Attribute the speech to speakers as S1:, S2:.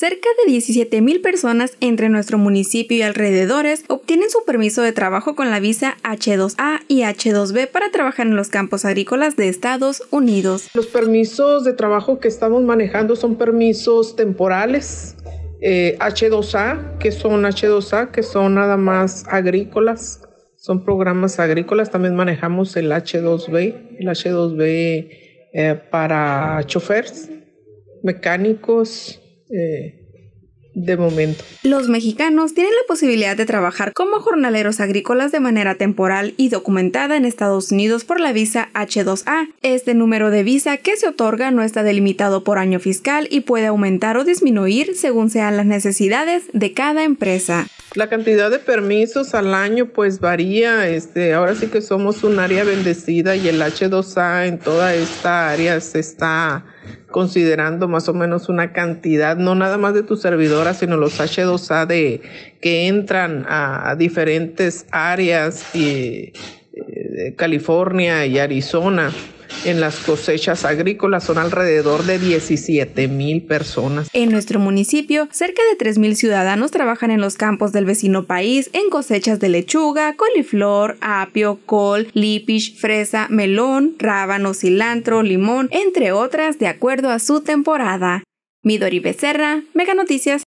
S1: Cerca de 17.000 personas entre nuestro municipio y alrededores obtienen su permiso de trabajo con la visa H2A y H2B para trabajar en los campos agrícolas de Estados Unidos.
S2: Los permisos de trabajo que estamos manejando son permisos temporales, H2A, eh, que son H2A, que son nada más agrícolas, son programas agrícolas. También manejamos el H2B, el H2B eh, para choferes, mecánicos,
S1: este, de momento. Los mexicanos tienen la posibilidad de trabajar como jornaleros agrícolas de manera temporal y documentada en Estados Unidos por la visa H2A. Este número de visa que se otorga no está delimitado por año fiscal y puede aumentar o disminuir según sean las necesidades de cada empresa.
S2: La cantidad de permisos al año pues varía, este, ahora sí que somos un área bendecida y el H2A en toda esta área se está considerando más o menos una cantidad, no nada más de tus servidoras, sino los H2A de, que entran a, diferentes áreas eh, eh, de California y Arizona en las cosechas agrícolas son alrededor de 17 mil personas.
S1: En nuestro municipio, cerca de 3 mil ciudadanos trabajan en los campos del vecino país en cosechas de lechuga, coliflor, apio, col, lipish, fresa, melón, rábano, cilantro, limón, entre otras, de acuerdo a su temporada. Midori Becerra, Mega Noticias.